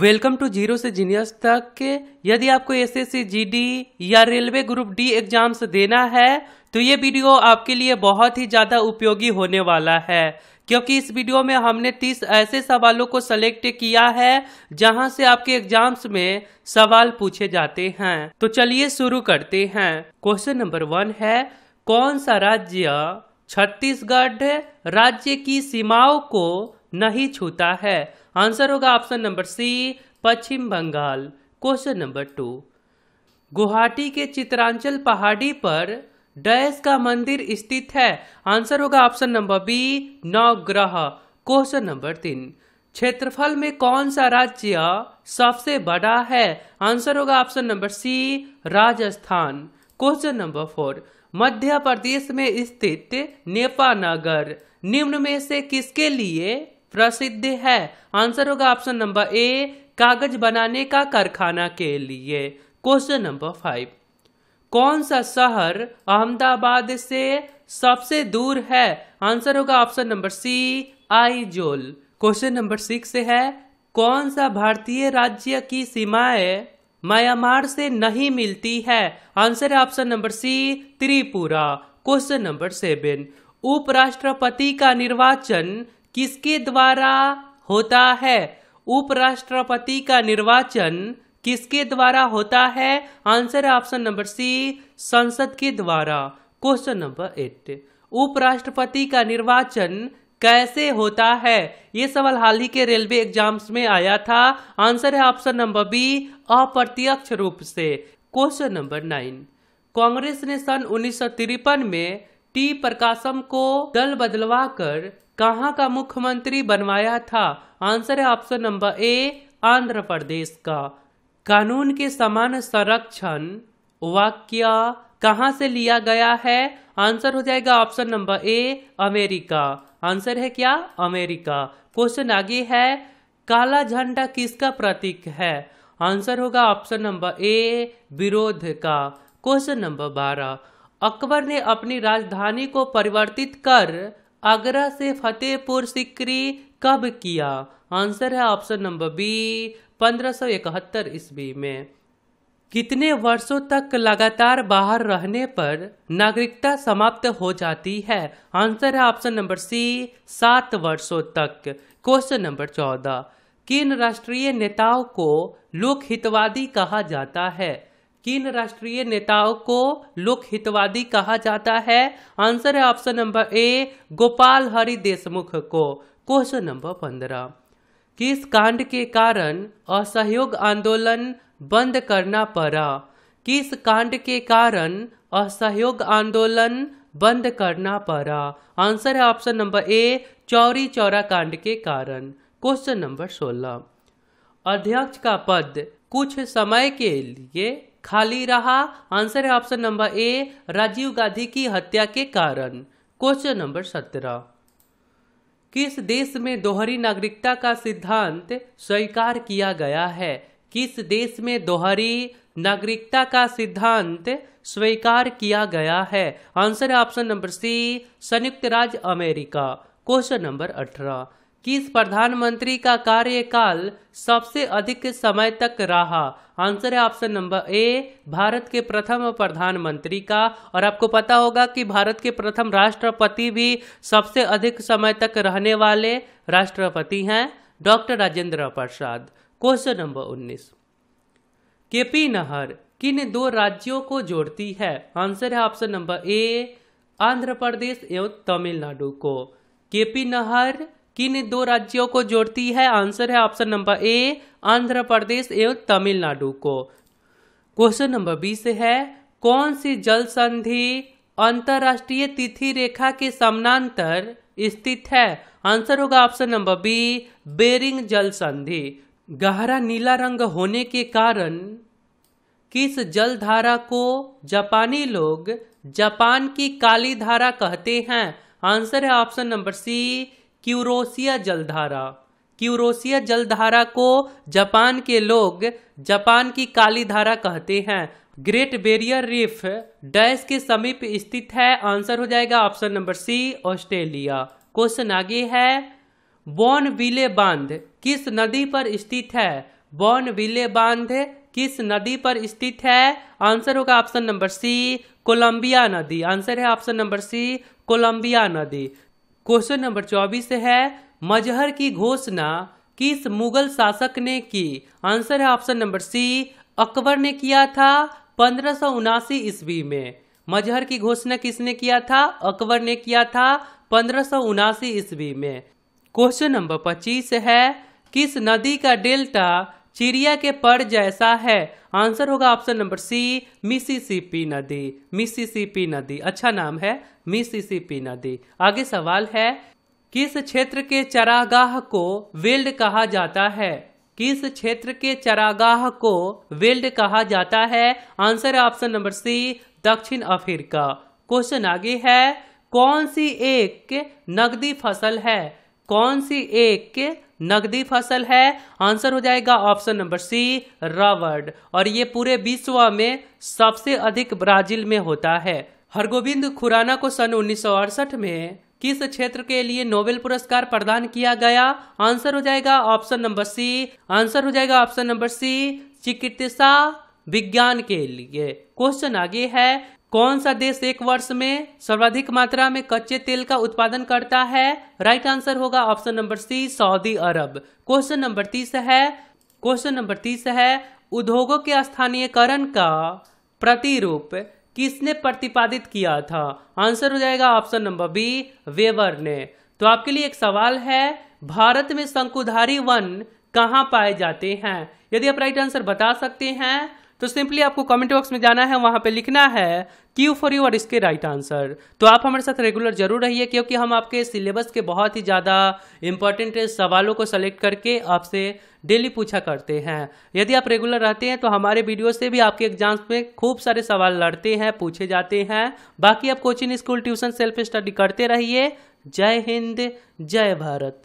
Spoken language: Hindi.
वेलकम टू जीरो से जीनियस तक यदि आपको एस एस या रेलवे ग्रुप डी एग्जाम्स देना है तो ये वीडियो आपके लिए बहुत ही ज़्यादा उपयोगी होने वाला है क्योंकि इस वीडियो में हमने 30 ऐसे सवालों को सेलेक्ट किया है जहां से आपके एग्जाम्स में सवाल पूछे जाते हैं तो चलिए शुरू करते हैं क्वेश्चन नंबर वन है कौन सा राज्य छत्तीसगढ़ राज्य की सीमाओं को नहीं छूता है आंसर होगा option number C Paschim Bengal question number two Guwahati के चित्रांचल पहाड़ी पर डैश का मंदिर स्थित है आंसर होगा option number B Navagraha question number तीन क्षेत्रफल में कौन सा राज्य सबसे बड़ा है आंसर होगा option number C Rajasthan question number four Madhya Pradesh में स्थित नेपानगर निम्न में से किसके लिए प्रसिद्ध है आंसर होगा ऑप्शन नंबर ए कागज बनाने का कारखाना के लिए क्वेश्चन नंबर फाइव कौन सा शहर अहमदाबाद से सबसे दूर है आंसर होगा option number C Aizawl question number six है कौन सा भारतीय राज्य की सीमाएं म्यांमार से नहीं मिलती है आंसर है option number C Tripura question number seven उपराष्ट्रपति का निर्वाचन किसके द्वारा होता है उपराष्ट्रपति का निर्वाचन किसके द्वारा होता है आंसर ऑप्शन नंबर सी संसद के द्वारा क्वेश्चन नंबर एट उपराष्ट्रपति का निर्वाचन कैसे होता है ये सवाल हाल ही के रेलवे एग्जाम्स में आया था आंसर है ऑप्शन नंबर बी अप्रत्यक्ष रूप से क्वेश्चन नंबर नाइन कांग्रेस ने सन उन्नीस में टी प्रकाशम को दल बदलवा कर कहाँ का मुख्यमंत्री बनवाया था आंसर है option number A Andhra Pradesh का कानून के समान संरक्षण वाक्य कहाँ से लिया गया है आंसर हो जाएगा option number A America answer है क्या अमेरिका क्वेश्चन आगे है काला झंडा किसका प्रतीक है आंसर होगा ऑप्शन नंबर ए विरोध का क्वेश्चन नंबर बारह अकबर ने अपनी राजधानी को परिवर्तित कर आगरा से फतेहपुर सिकरी कब किया आंसर है ऑप्शन नंबर बी 1571 ईस्वी में कितने वर्षों तक लगातार बाहर रहने पर नागरिकता समाप्त हो जाती है आंसर है ऑप्शन नंबर सी सात वर्षों तक क्वेश्चन नंबर चौदह किन राष्ट्रीय नेताओं को लोक हितवादी कहा जाता है किन राष्ट्रीय नेताओं को लोकहितवादी कहा जाता है आंसर है option number A Gopal Hari Deshmukh को क्वेश्चन नंबर पंद्रह किस कांड के कारण असहयोग आंदोलन बंद करना पड़ा किस कांड के कारण असहयोग आंदोलन बंद करना पड़ा आंसर है option number A Chauri Chaura कांड के कारण क्वेश्चन नंबर सोलह अध्यक्ष का पद कुछ समय के लिए खाली रहा आंसर है option number A Rajiv Gandhi की हत्या के कारण क्वेश्चन नंबर सत्रह किस देश में दोहरी नागरिकता का सिद्धांत स्वीकार किया गया है किस देश में दोहरी नागरिकता का सिद्धांत स्वीकार किया गया है आंसर है ऑप्शन नंबर सी संयुक्त राज्य अमेरिका क्वेश्चन नंबर अठारह किस प्रधानमंत्री का कार्यकाल सबसे अधिक समय तक रहा आंसर है ऑप्शन नंबर ए भारत के प्रथम प्रधानमंत्री का और आपको पता होगा कि भारत के प्रथम राष्ट्रपति भी सबसे अधिक समय तक रहने वाले राष्ट्रपति हैं doctor Rajendra Prasad question number 19 K P नहर किन दो राज्यों को जोड़ती है आंसर है option number A Andhra Pradesh एवं तमिलनाडु को केपी नहर किन दो राज्यों को जोड़ती है आंसर है option number A Andhra Pradesh एवं तमिलनाडु को क्वेश्चन नंबर बी से है कौन सी जल संधि अंतर्राष्ट्रीय तिथि रेखा के समानांतर स्थित है आंसर होगा ऑप्शन नंबर बी बेरिंग जल संधि गहरा नीला रंग होने के कारण किस जलधारा को जापानी लोग जापान की काली धारा कहते हैं आंसर है ऑप्शन नंबर सी क्यूरोसिया जलधारा क्यूरोसिया जलधारा को जापान के लोग जापान की काली धारा कहते हैं ग्रेट बेरियर रीफ डैश के समीप स्थित है आंसर हो जाएगा option number C Australia question आगे है बॉन विले बांध किस नदी पर स्थित है बॉन विले बांध किस नदी पर स्थित है आंसर होगा ऑप्शन नंबर सी कोलंबिया नदी आंसर है ऑप्शन नंबर सी कोलंबिया नदी क्वेश्चन नंबर चौबीस है मजहर की घोषणा किस मुगल शासक ने की आंसर है ऑप्शन नंबर सी अकबर ने किया था पंद्रह सौ उनासी ईस्वी में मजहर की घोषणा किसने किया था अकबर ने किया था पंद्रह सौ उनासी ईस्वी में क्वेश्चन नंबर पच्चीस है किस नदी का डेल्टा चिड़िया के पर जैसा है आंसर होगा ऑप्शन नंबर सी मिसिसिपी नदी मिसिसिपी नदी अच्छा नाम है मिसिसिपी नदी आगे सवाल है किस क्षेत्र के चरागाह को वेल्ड कहा जाता है किस क्षेत्र के चरागाह को वेल्ड कहा जाता है आंसर है ऑप्शन नंबर सी दक्षिण अफ्रीका क्वेश्चन आगे है कौन सी एक नकदी फसल है कौन सी एक नगदी फसल है आंसर हो जाएगा ऑप्शन नंबर सी रावर्ड और ये पूरे विश्व में सबसे अधिक ब्राजील में होता है हरगोविंद खुराना को सन उन्नीस में किस क्षेत्र के लिए नोबेल पुरस्कार प्रदान किया गया आंसर हो जाएगा ऑप्शन नंबर सी आंसर हो जाएगा ऑप्शन नंबर सी चिकित्सा विज्ञान के लिए क्वेश्चन आगे है कौन सा देश एक वर्ष में सर्वाधिक मात्रा में कच्चे तेल का उत्पादन करता है राइट आंसर होगा option number C Saudi Arab question number तीस है क्वेश्चन नंबर तीस है उद्योगों के स्थानीयकरण का प्रतिरूप किसने प्रतिपादित किया था आंसर हो जाएगा ऑप्शन नंबर बी वेवर ने तो आपके लिए एक सवाल है भारत में शंकुधारी वन कहाँ पाए जाते हैं यदि आप राइट आंसर बता सकते हैं तो सिंपली आपको कमेंट बॉक्स में जाना है वहां पे लिखना है क्यू फॉर यू और इसके राइट आंसर तो आप हमारे साथ रेगुलर जरूर रहिए क्योंकि हम आपके सिलेबस के बहुत ही ज़्यादा इंपॉर्टेंट सवालों को सेलेक्ट करके आपसे डेली पूछा करते हैं यदि आप रेगुलर रहते हैं तो हमारे वीडियो से भी आपके एग्जाम्स में खूब सारे सवाल लड़ते हैं पूछे जाते हैं बाकी आप coaching school tuition self study करते रहिए जय हिंद जय भारत